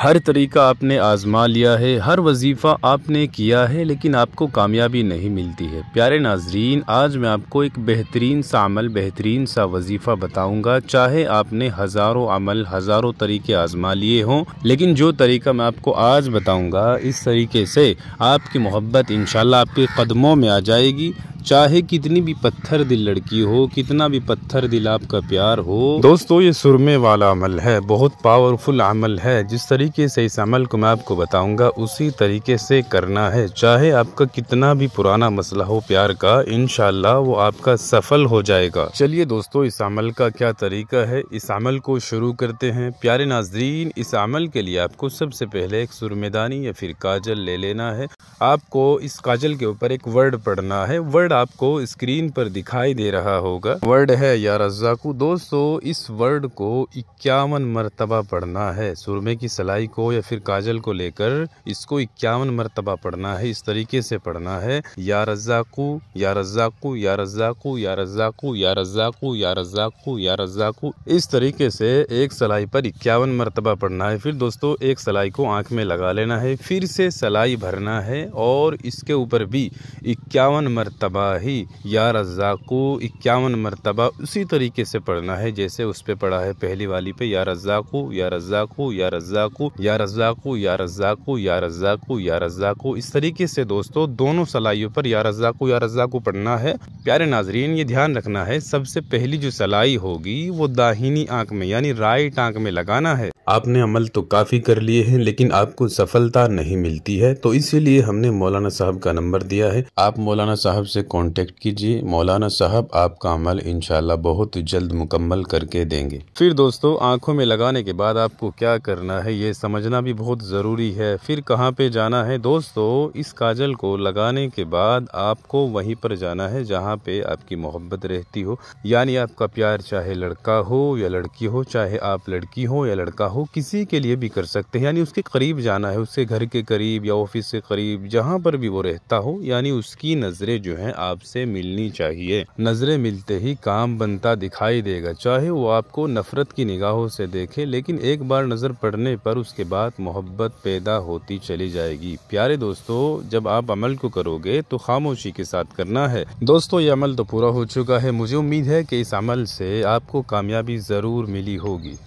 हर तरीका आपने आज़मा लिया है हर वजीफ़ा आपने किया है लेकिन आपको कामयाबी नहीं मिलती है प्यारे नाजरीन आज मैं आपको एक बेहतरीन सा अमल बेहतरीन सा वजीफ़ा बताऊंगा चाहे आपने हज़ारों अमल हज़ारों तरीके आज़मा लिए हों लेकिन जो तरीका मैं आपको आज बताऊंगा इस तरीके से आपकी मोहब्बत इनशाला आपके कदमों में आ जाएगी चाहे कितनी भी पत्थर दिल लड़की हो कितना भी पत्थर दिल आपका प्यार हो दोस्तों ये सुरमे वाला अमल है बहुत पावरफुल अमल है जिस तरीके से इस अमल को मैं आपको बताऊंगा उसी तरीके से करना है चाहे आपका कितना भी पुराना मसला हो प्यार का इनशाला वो आपका सफल हो जाएगा चलिए दोस्तों इस अमल का क्या तरीका है इस अमल को शुरू करते हैं प्यारे नाजरीन इस अमल के लिए आपको सबसे पहले एक सुरमेदानी या फिर काजल ले लेना है आपको इस काजल के ऊपर एक वर्ड पढ़ना है वर्ड आपको स्क्रीन पर दिखाई दे रहा होगा वर्ड है या रज्जाकू दोस्तों इस वर्ड को इक्यावन मरतबा पढ़ना है सुरमे की सलाई को या फिर काजल को लेकर इसको इक्यावन मरतबा पढ़ना है इस तरीके से पढ़ना है या रज्जाकू या रज्जाकू या रज्जाकू या रज्जाकू या रज्जाकू या रज्जाकू या रज्जाकू इस तरीके से एक सलाई पर इक्यावन मरतबा पढ़ना है फिर दोस्तों एक सलाई को आंख में लगा लेना है फिर से सलाई भरना है और इसके ऊपर भी इक्यावन मरतबा ही या रज़ाक़ो इक्यावन मरतबा उसी तरीके से पढ़ना है जैसे उस पर पढ़ा है पहली वाली पे या को या को या को या को या को या को या को इस तरीके से दोस्तों दोनों सलाइयों पर या को या को पढ़ना है प्यारे नाजरीन ये ध्यान रखना है सबसे पहली जो सलाई होगी वो दाहिनी आंख में यानी राइट आंख में लगाना है आपने अमल तो काफ़ी कर लिए हैं लेकिन आपको सफलता नहीं मिलती है तो इसीलिए हमने मौलाना साहब का नंबर दिया है आप मौलाना साहब से कांटेक्ट कीजिए मौलाना साहब आपका अमल इनशाला बहुत जल्द मुकम्मल करके देंगे फिर दोस्तों आँखों में लगाने के बाद आपको क्या करना है ये समझना भी बहुत ज़रूरी है फिर कहाँ पे जाना है दोस्तों इस काजल को लगाने के बाद आपको वहीं पर जाना है जहाँ पे आपकी मोहब्बत रहती हो यानी आपका प्यार चाहे लड़का हो या लड़की हो चाहे आप लड़की हो या लड़का हो किसी के लिए भी कर सकते हैं यानी उसके करीब जाना है उसके घर के करीब या ऑफिस के करीब जहाँ पर भी वो रहता हो यानी उसकी नज़रें जो हैं आपसे मिलनी चाहिए नजरें मिलते ही काम बनता दिखाई देगा चाहे वो आपको नफरत की निगाहों से देखे लेकिन एक बार नजर पड़ने पर उसके बाद मोहब्बत पैदा होती चली जाएगी प्यारे दोस्तों जब आप अमल को करोगे तो खामोशी के साथ करना है दोस्तों ये अमल तो पूरा हो चुका है मुझे उम्मीद है की इस अमल से आपको कामयाबी ज़रूर मिली होगी